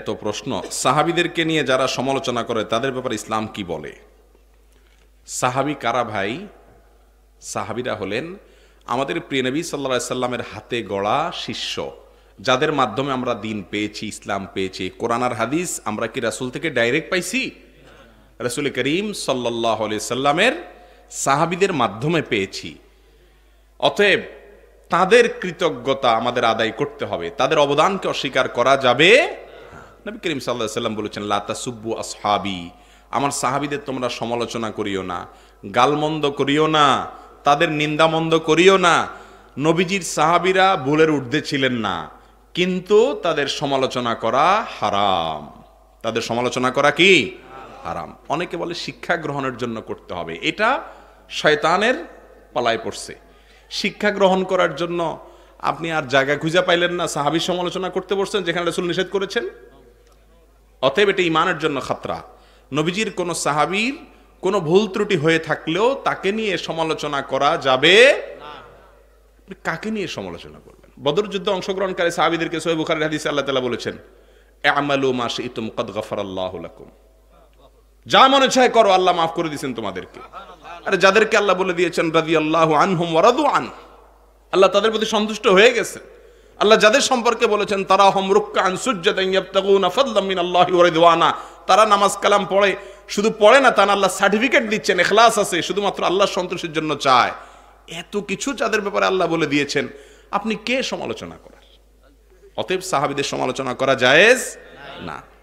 এত প্রশ্ন সাহাবিদেরকে নিয়ে যারা সমালোচনা করে তাদের ব্যাপারে ইসলাম কি বলে সাহাবি কারা ভাই সাহাবিরা হলেন আমাদের প্রিয়নবী সাল্লা সাল্লামের হাতে গড়া শিষ্য যাদের মাধ্যমে আমরা দিন পেয়েছি ইসলাম পেয়েছি কোরআনার হাদিস আমরা কি রাসুল থেকে ডাইরেক্ট পাইছি রাসুল করিম সাল্লাহ সাল্লামের সাহাবিদের মাধ্যমে পেয়েছি অতএব তাদের কৃতজ্ঞতা আমাদের আদায় করতে হবে তাদের অবদানকে অস্বীকার করা যাবে নবী করিম সাল্লাহ সাল্লাম বলেছেন লাতা সুব্বু আসহাবি আমার সাহাবিদের তোমরা সমালোচনা করিও না গালমন্দ করিও না তাদের নিন্দামন্দ করিও না নবীজির সাহাবিরা ভুলের ঊর্ধ্বে ছিলেন না কিন্তু তাদের সমালোচনা করা হারাম তাদের সমালোচনা করা কি হারাম অনেকে বলে শিক্ষা গ্রহণের জন্য করতে হবে এটা শয়তানের পালায় পড়ছে শিক্ষা গ্রহণ করার জন্য আপনি আর জায়গা খুঁজে পাইলেন না সাহাবির সমালোচনা করতে বসছেন যেখানে রসুল নিষেধ করেছেন অতএব এটা ইমানের জন্য খাতরা নবীজির কোনো সাহাবির কোনো ভুল ত্রুটি হয়ে থাকলেও তাকে নিয়ে সমালোচনা করা যাবে কাকে নিয়ে সমালোচনা করবেন বদর যুদ্ধ অংশগ্রহণকারী সাহাবিদেরকে সোহেব বুখারি হাদিস আল্লাহ তালা বলেছেন আমালু মাস ইতুম কদ গফর আল্লাহ যা মনে চায় করো আল্লাহ মাফ করে দিয়েছেন তোমাদেরকে আরে যাদেরকে আল্লাহ বলে দিয়েছেন রাজি আল্লাহ আনহুম আন আল্লাহ তাদের প্রতি সন্তুষ্ট হয়ে গেছে আল্লাহ যাদের সম্পর্কে বলেছেন তারা হম রুক্কান সুজ্জাদিন আল্লাহ তারা নামাজ কালাম পড়ে শুধু পড়ে না তারা আল্লাহ সার্টিফিকেট দিচ্ছেন এখলাস আছে শুধুমাত্র আল্লাহ সন্তোষের জন্য চায় এত কিছু যাদের ব্যাপারে আল্লাহ বলে দিয়েছেন আপনি কে সমালোচনা করার অতএব সাহাবিদের সমালোচনা করা যায়জ না